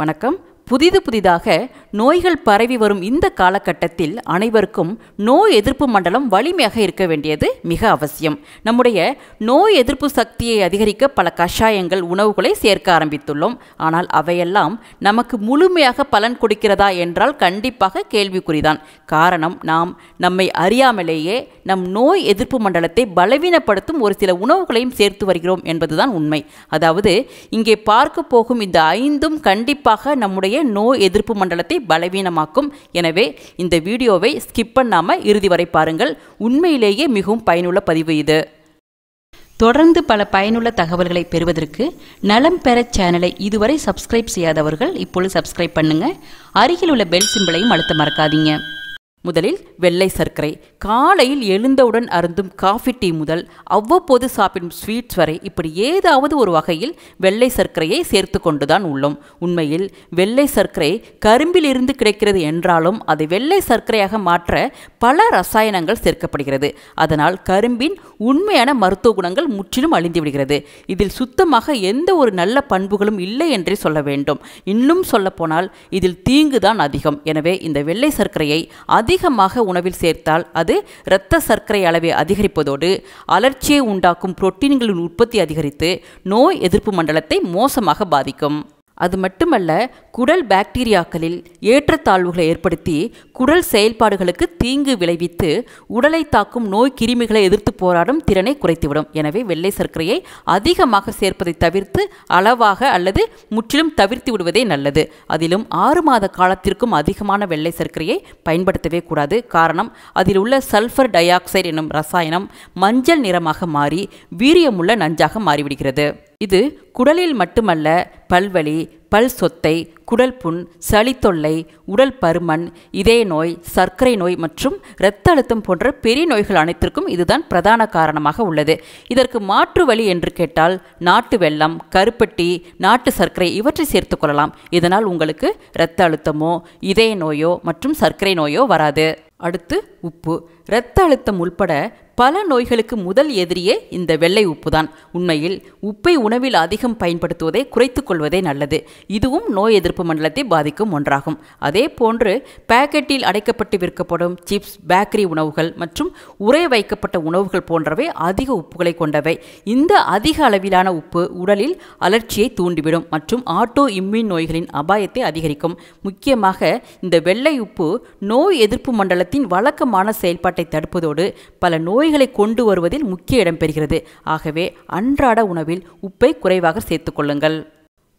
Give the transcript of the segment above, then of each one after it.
வணக்கம் புதிது புதிதாக நோய்கள் பரவி வரும் இந்த காலகட்டத்தில் அனைவருக்கும் நோய் எதிர்ப்பு மண்டலம் வலிமையாக இருக்க வேண்டியது மிக அவசியம் நம்முடைய நோய் எதிர்ப்பு சக்தியை அதிகரிக்க பல கஷாயங்கள் உணவுகளை சேர்க்க ஆரம்பித்துள்ளோம் ஆனால் அவையெல்லாம் நமக்கு முழுமையாக பலன் கொடுக்கிறதா என்றால் கண்டிப்பாக கேள்விக்குறிதான் காரணம் நாம் நம்மை அறியாமலேயே நம் நோய் எதிர்ப்பு மண்டலத்தை பலவீனப்படுத்தும் ஒரு சில உணவுகளையும் சேர்த்து வருகிறோம் என்பதுதான் உண்மை அதாவது இங்கே பார்க்க போகும் இந்த ஐந்தும் கண்டிப்பாக நம்முடைய நோய் எதிர்ப்பு மண்டலத்தை பலவீனமாக்கும் எனவே இந்த வீடியோவை ஸ்கிப் பண்ணாமல் இறுதி வரை பாருங்கள் உண்மையிலேயே மிகவும் பயனுள்ள பதிவு இது தொடர்ந்து பல பயனுள்ள தகவல்களை பெறுவதற்கு நலம் பெற சேனலை இதுவரை சப்ஸ்கிரைப் செய்யாதவர்கள் இப்பொழுது சப்ஸ்கிரைப் பண்ணுங்க அருகில் உள்ள பெல் சிம்பிளையும் அழுத்த மறக்காதீங்க முதலில் வெள்ளை சர்க்கரை காலையில் எழுந்தவுடன் அருந்தும் காஃபி டீ முதல் அவ்வப்போது சாப்பிடும் ஸ்வீட்ஸ் வரை இப்படி ஏதாவது ஒரு வகையில் வெள்ளை சர்க்கரையை சேர்த்து கொண்டுதான் உள்ளோம் உண்மையில் வெள்ளை சர்க்கரை கரும்பிலிருந்து கிடைக்கிறது என்றாலும் அதை வெள்ளை சர்க்கரையாக மாற்ற பல ரசாயனங்கள் சேர்க்கப்படுகிறது அதனால் கரும்பின் உண்மையான மருத்துவ குணங்கள் முற்றிலும் அழிந்துவிடுகிறது இதில் சுத்தமாக எந்த ஒரு நல்ல பண்புகளும் இல்லை என்றே சொல்ல வேண்டும் இன்னும் சொல்லப்போனால் இதில் தீங்குதான் அதிகம் எனவே இந்த வெள்ளை சர்க்கரையை அது அதிகமாக உணவில் சேர்த்தால் அது இரத்த சர்க்கரை அளவை அதிகரிப்பதோடு அலர்ச்சியை உண்டாக்கும் புரோட்டீன்களின் உற்பத்தி அதிகரித்து நோய் எதிர்ப்பு மண்டலத்தை மோசமாக பாதிக்கும் அது மட்டுமல்ல குடல் பாக்டீரியாக்களில் ஏற்றத்தாழ்வுகளை ஏற்படுத்தி குடல் செயல்பாடுகளுக்கு தீங்கு விளைவித்து உடலை தாக்கும் நோய் கிருமிகளை எதிர்த்து போராடும் திறனை குறைத்துவிடும் எனவே வெள்ளை சர்க்கரையை அதிகமாக சேர்ப்பதை தவிர்த்து அளவாக அல்லது முற்றிலும் தவிர்த்து விடுவதே நல்லது அதிலும் ஆறு மாத காலத்திற்கும் அதிகமான வெள்ளை சர்க்கரையை பயன்படுத்தவே கூடாது காரணம் அதில் உள்ள சல்ஃபர் டை ஆக்சைடு என்னும் ரசாயனம் மஞ்சள் நிறமாக மாறி வீரியமுள்ள நஞ்சாக மாறிவிடுகிறது இது குடலில் மட்டுமல்ல பல்வலி பல் சொத்தை குடல் புண் சளி தொல்லை உடல் பருமன் இதய நோய் சர்க்கரை நோய் மற்றும் இரத்த அழுத்தம் போன்ற பெரிய நோய்கள் அனைத்திற்கும் இதுதான் பிரதான காரணமாக உள்ளது இதற்கு மாற்று வழி என்று கேட்டால் நாட்டு வெள்ளம் கருப்பட்டி நாட்டு சர்க்கரை இவற்றை சேர்த்து கொள்ளலாம் இதனால் உங்களுக்கு இரத்த அழுத்தமோ இதய நோயோ மற்றும் சர்க்கரை நோயோ வராது அடுத்து உப்பு இரத்த அழுத்தம் உள்பட பல நோய்களுக்கு முதல் எதிரியே இந்த வெள்ளை உப்பு தான் உண்மையில் உப்பை உணவில் அதிகம் பயன்படுத்துவதை குறைத்து கொள்வதே நல்லது இதுவும் நோய் எதிர்ப்பு மண்டலத்தை பாதிக்கும் ஒன்றாகும் அதே போன்று பேக்கெட்டில் அடைக்கப்பட்டு விற்கப்படும் சிப்ஸ் பேக்கரி உணவுகள் மற்றும் உரை வைக்கப்பட்ட உணவுகள் போன்றவை அதிக உப்புகளை கொண்டவை இந்த அதிக அளவிலான உப்பு உடலில் அலர்ச்சியை தூண்டிவிடும் மற்றும் ஆட்டோ இம்யூன் நோய்களின் அபாயத்தை அதிகரிக்கும் முக்கியமாக இந்த வெள்ளை உப்பு நோய் எதிர்ப்பு மண்டலத்தின் வழக்கமான செயல்பாட்டை தடுப்பதோடு பல நோய் நோய்களை கொண்டு வருவதில் முக்கிய இடம் பெறுகிறது ஆகவே அன்றாட உணவில் உப்பை குறைவாக சேர்த்துக்கொள்ளுங்கள்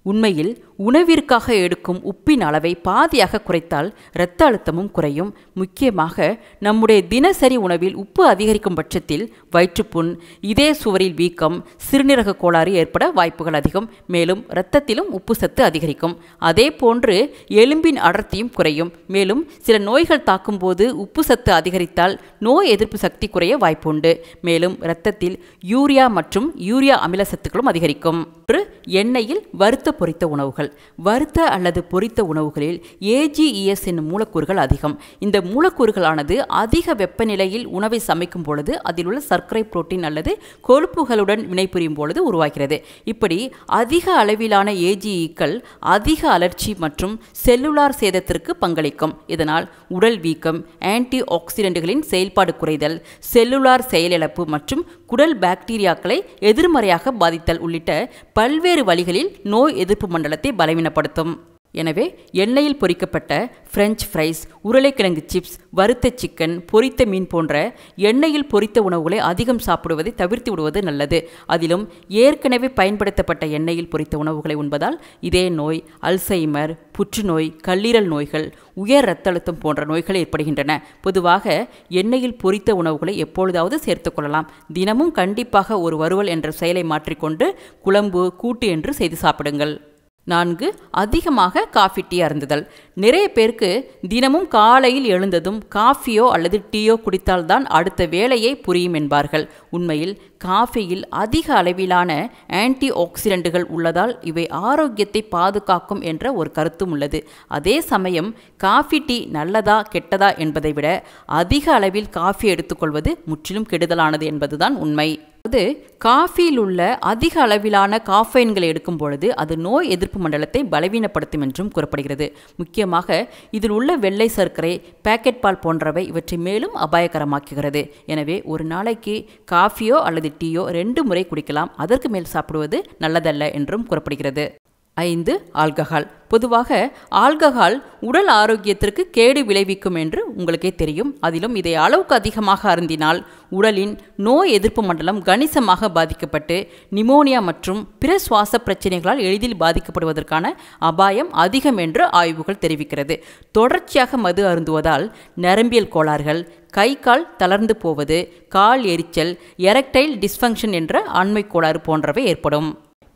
உண்மையில் உணவிற்காக எடுக்கும் உப்பின் அளவை பாதியாக குறைத்தால் இரத்த அழுத்தமும் குறையும் முக்கியமாக நம்முடைய தினசரி உணவில் உப்பு அதிகரிக்கும் பட்சத்தில் வயிற்றுப்புண் இதே சுவரில் வீக்கம் சிறுநீரக கோளாறு ஏற்பட வாய்ப்புகள் அதிகம் மேலும் இரத்தத்திலும் உப்பு சத்து அதிகரிக்கும் அதே போன்று எலும்பின் அடர்த்தியும் குறையும் மேலும் சில நோய்கள் தாக்கும் போது உப்பு சத்து அதிகரித்தால் நோய் எதிர்ப்பு சக்தி குறைய வாய்ப்புண்டு மேலும் இரத்தத்தில் யூரியா மற்றும் யூரியா அமில சத்துக்களும் அதிகரிக்கும் எண்ணெயில் வருத்த பொறித்த பொரித்த உணவுகள் வறுத்த அல்லது பொரித்த உணவுகளில் ஏஜிஇஎஸ் e என்னும் மூலக்கூறுகள் அதிகம் இந்த மூலக்கூறுகளானது அதிக வெப்பநிலையில் உணவை சமைக்கும் பொழுது அதில் உள்ள சர்க்கரை புரோட்டீன் அல்லது கொழுப்புகளுடன் வினைபுரியும் பொழுது உருவாகிறது இப்படி அதிக அளவிலான ஏஜிஇக்கள் e அதிக அலர்ச்சி மற்றும் செல்லுலார் சேதத்திற்கு பங்களிக்கும் இதனால் உடல் வீக்கம் ஆன்டி ஆக்சிடென்ட்களின் செயல்பாடு குறைதல் செல்லுலார் செயலிழப்பு மற்றும் குடல் பாக்டீரியாக்களை எதிர்மறையாக பாதித்தல் உள்ளிட்ட பல்வேறு வழிகளில் நோய் எதிர்ப்பு மண்டலத்தை பலவீனப்படுத்தும் எனவே எண்ணெயில் பொறிக்கப்பட்ட ஃப்ரெஞ்ச் ஃப்ரைஸ் உருளைக்கிழங்கு சிப்ஸ் வறுத்த சிக்கன் பொரித்த மீன் போன்ற எண்ணெயில் பொரித்த உணவுகளை அதிகம் சாப்பிடுவதை தவிர்த்து விடுவது நல்லது அதிலும் ஏற்கனவே பயன்படுத்தப்பட்ட எண்ணெயில் பொரித்த உணவுகளை உண்பதால் இதே நோய் அல்சைமர் புற்றுநோய் கல்லீரல் நோய்கள் உயர் இரத்த அழுத்தம் போன்ற நோய்கள் ஏற்படுகின்றன பொதுவாக எண்ணெயில் பொரித்த உணவுகளை எப்பொழுதாவது சேர்த்துக்கொள்ளலாம் கொள்ளலாம் தினமும் கண்டிப்பாக ஒரு வறுவல் என்ற செயலை மாற்றிக்கொண்டு குழம்பு கூட்டு என்று செய்து சாப்பிடுங்கள் நான்கு அதிகமாக காஃபி டீ அருந்துதல் நிறைய பேருக்கு தினமும் காலையில் எழுந்ததும் காஃபியோ அல்லது டீயோ குடித்தால்தான் அடுத்த வேலையை புரியும் என்பார்கள் உண்மையில் காஃபியில் அதிக அளவிலான ஆன்டி ஆக்சிடென்ட்டுகள் உள்ளதால் இவை ஆரோக்கியத்தை பாதுகாக்கும் என்ற ஒரு கருத்தும் உள்ளது அதே சமயம் காஃபி டீ நல்லதா கெட்டதா என்பதை விட அதிக அளவில் காஃபி எடுத்துக்கொள்வது முற்றிலும் கெடுதலானது என்பதுதான் உண்மை அதாவது காஃபியில் உள்ள அதிக அளவிலான காஃபைன்களை எடுக்கும் பொழுது அது நோய் எதிர்ப்பு மண்டலத்தை பலவீனப்படுத்தும் என்றும் கூறப்படுகிறது முக்கியமாக இதில் உள்ள வெள்ளை சர்க்கரை பேக்கெட் பால் போன்றவை இவற்றை மேலும் அபாயகரமாக்குகிறது எனவே ஒரு நாளைக்கு காஃபியோ அல்லது டீயோ ரெண்டு முறை குடிக்கலாம் அதற்கு மேல் சாப்பிடுவது நல்லதல்ல என்றும் கூறப்படுகிறது ஐந்து ஆல்கஹால் பொதுவாக ஆல்கஹால் உடல் ஆரோக்கியத்திற்கு கேடு விளைவிக்கும் என்று உங்களுக்கே தெரியும் அதிலும் இதை அளவுக்கு அதிகமாக அருந்தினால் உடலின் நோய் எதிர்ப்பு மண்டலம் கணிசமாக பாதிக்கப்பட்டு நிமோனியா மற்றும் பிற சுவாச பிரச்சனைகளால் எளிதில் பாதிக்கப்படுவதற்கான அபாயம் அதிகம் என்று ஆய்வுகள் தெரிவிக்கிறது தொடர்ச்சியாக மது அருந்துவதால் நரம்பியல் கோளாறுகள் கை கால் தளர்ந்து போவது கால் எரிச்சல் எரக்டைல் டிஸ்ஃபங்க்ஷன் என்ற அண்மை கோளாறு போன்றவை ஏற்படும்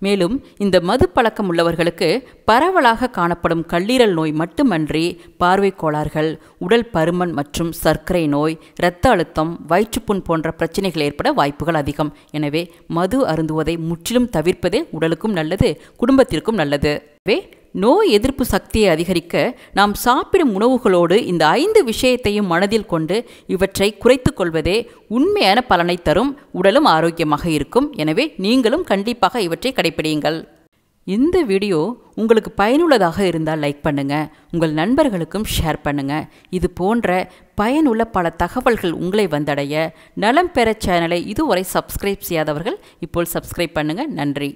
மேலும் இந்த மது பழக்கம் உள்ளவர்களுக்கு பரவலாக காணப்படும் கல்லீரல் நோய் மட்டுமன்றி பார்வை கோளாறுகள் உடல் பருமன் மற்றும் சர்க்கரை நோய் இரத்த அழுத்தம் வயிற்றுப்புண் போன்ற பிரச்சனைகள் ஏற்பட வாய்ப்புகள் அதிகம் எனவே மது அருந்துவதை முற்றிலும் தவிர்ப்பதே உடலுக்கும் நல்லது குடும்பத்திற்கும் நல்லது வே நோய் எதிர்ப்பு சக்தியை அதிகரிக்க நாம் சாப்பிடும் உணவுகளோடு இந்த ஐந்து விஷயத்தையும் மனதில் கொண்டு இவற்றை குறைத்து கொள்வதே உண்மையான பலனை தரும் உடலும் ஆரோக்கியமாக இருக்கும் எனவே நீங்களும் கண்டிப்பாக இவற்றை கடைபிடியுங்கள் இந்த வீடியோ உங்களுக்கு பயனுள்ளதாக இருந்தால் லைக் பண்ணுங்கள் உங்கள் நண்பர்களுக்கும் ஷேர் பண்ணுங்கள் இது போன்ற பயனுள்ள பல தகவல்கள் உங்களை வந்தடைய நலம் பெற சேனலை இதுவரை சப்ஸ்கிரைப் செய்யாதவர்கள் இப்போ சப்ஸ்கிரைப் பண்ணுங்கள் நன்றி